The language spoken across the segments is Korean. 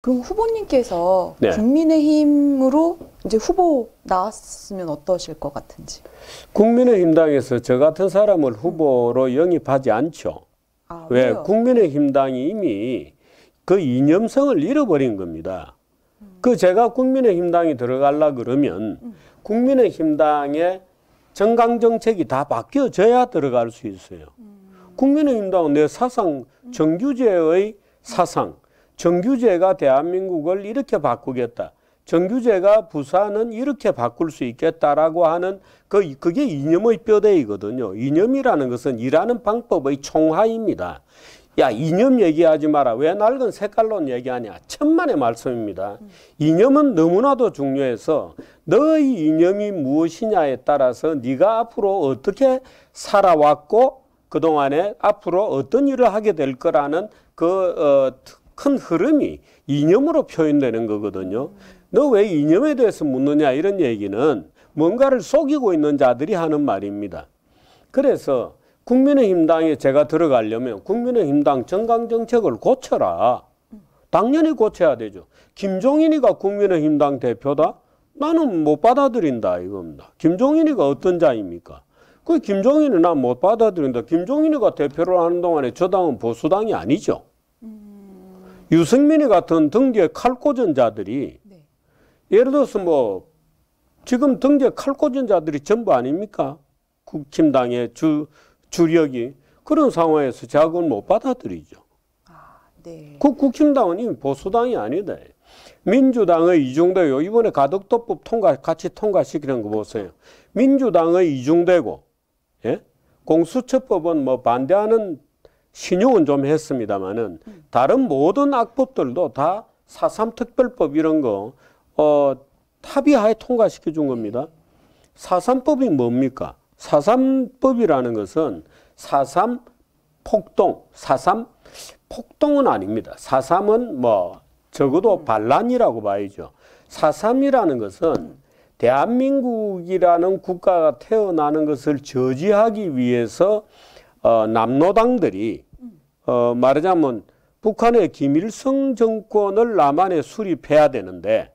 그럼 후보님께서 네. 국민의힘으로 이제 후보 나왔으면 어떠실 것 같은지? 국민의힘당에서 저 같은 사람을 후보로 음. 영입하지 않죠. 아, 왜? 국민의힘당이 이미 그 이념성을 잃어버린 겁니다. 음. 그 제가 국민의힘당에 들어갈라 그러면 음. 국민의힘당의 정강정책이 다 바뀌어져야 들어갈 수 있어요. 국민의힘당은 내 사상, 정규제의 사상, 정규제가 대한민국을 이렇게 바꾸겠다. 정규제가 부산은 이렇게 바꿀 수 있겠다라고 하는 그 그게 이념의 뼈대이거든요. 이념이라는 것은 일하는 방법의 총화입니다. 야 이념 얘기하지 마라. 왜 낡은 색깔론 얘기하냐. 천만의 말씀입니다. 이념은 너무나도 중요해서 너의 이념이 무엇이냐에 따라서 네가 앞으로 어떻게 살아왔고 그동안에 앞으로 어떤 일을 하게 될 거라는 그 어, 큰 흐름이 이념으로 표현되는 거거든요. 너 왜 이념에 대해서 묻느냐 이런 얘기는 뭔가를 속이고 있는 자들이 하는 말입니다. 그래서 국민의힘당에 제가 들어가려면 국민의힘당 정강정책을 고쳐라. 당연히 고쳐야 되죠. 김종인이가 국민의힘당 대표다? 나는 못 받아들인다 이겁니다. 김종인이가 어떤 자입니까? 그 김종인은 난 못 받아들인다. 김종인이가 대표를 하는 동안에 저당은 보수당이 아니죠. 유승민이 같은 등재 칼꽂은 자들이 네. 예를 들어서 뭐 지금 등재 칼꽂은 자들이 전부 아닙니까? 국힘당의 주, 주력이 그런 상황에서 자극을 못 받아들이죠. 아, 네. 그 국힘당은 이미 보수당이 아니다. 민주당의 이중대요. 이번에 가덕도법 통과 같이 통과시키는 거 보세요. 민주당의 이중대고 예? 공수처법은 뭐 반대하는 신용은 좀 했습니다마는 다른 모든 악법들도 다 사삼 특별법 이런 거 어, 합의하에 통과시켜 준 겁니다. 사삼법이 뭡니까? 사삼법이라는 것은 사삼 폭동, 사삼 폭동은 아닙니다. 사삼은 뭐 적어도 음. 반란이라고 봐야죠. 사삼이라는 것은 대한민국이라는 국가가 태어나는 것을 저지하기 위해서 어, 남노당들이 어, 말하자면 북한의 김일성 정권을 남한에 수립해야 되는데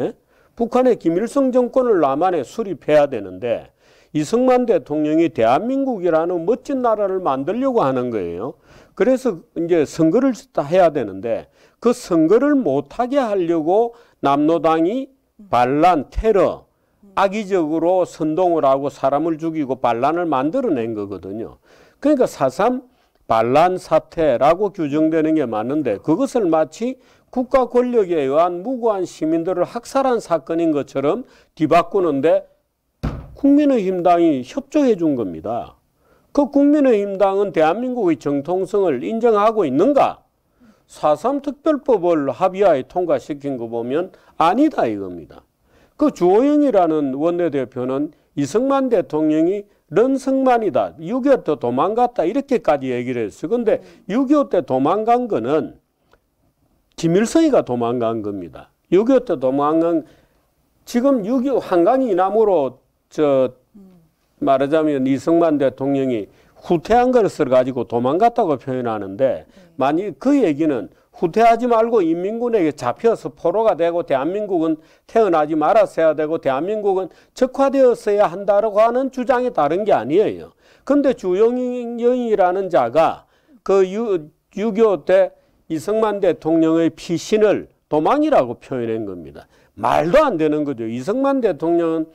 예? 북한의 김일성 정권을 남한에 수립해야 되는데 이승만 대통령이 대한민국이라는 멋진 나라를 만들려고 하는 거예요. 그래서 이제 선거를 해야 되는데 그 선거를 못하게 하려고 남노당이 반란, 테러, 악의적으로 선동을 하고 사람을 죽이고 반란을 만들어낸 거거든요. 그러니까 4.3 반란 사태라고 규정되는 게 맞는데 그것을 마치 국가 권력에 의한 무고한 시민들을 학살한 사건인 것처럼 뒤바꾸는데 국민의힘당이 협조해 준 겁니다. 그 국민의힘당은 대한민국의 정통성을 인정하고 있는가? 4.3 특별법을 합의하에 통과시킨 거 보면 아니다 이겁니다. 그 주호영이라는 원내대표는 이승만 대통령이 런승만이다. 6.25 때 도망갔다. 이렇게까지 얘기를 했어요. 근데 6.25 때 도망간 거는 김일성이가 도망간 겁니다. 6.25 때 도망간, 지금 6.25 한강 이남으로 저 말하자면 이승만 대통령이 후퇴한 것을 가지고 도망갔다고 표현하는데 만약 그 얘기는 후퇴하지 말고 인민군에게 잡혀서 포로가 되고 대한민국은 태어나지 말았어야 되고 대한민국은 적화되었어야 한다고 하는 주장이 다른 게 아니에요. 근데 주영영이라는 자가 그 6.25때 이승만 대통령의 피신을 도망이라고 표현한 겁니다. 말도 안 되는 거죠. 이승만 대통령은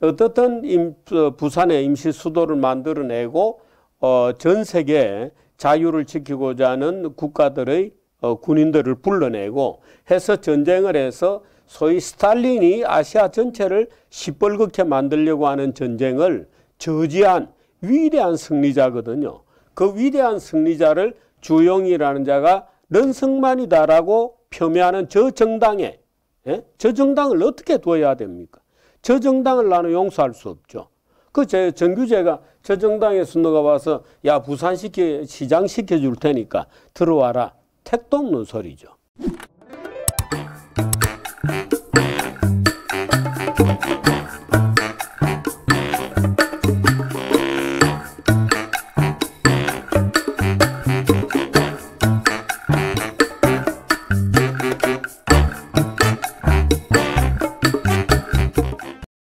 어떻든 어, 부산에 임시 수도를 만들어내고 어, 전세계 자유를 지키고자 하는 국가들의 어, 군인들을 불러내고 해서 전쟁을 해서 소위 스탈린이 아시아 전체를 시뻘겋게 만들려고 하는 전쟁을 저지한 위대한 승리자거든요. 그 위대한 승리자를 주영이라는 자가 런승만이다라고 표명하는저 정당에 예? 저 정당을 어떻게 두어야 됩니까? 저 정당을 나는 용서할 수 없죠. 그 제 정규제가 저 정당에서 누가 와서 야 부산시켜 시장 시켜줄 테니까 들어와라 택도 없는 소리죠.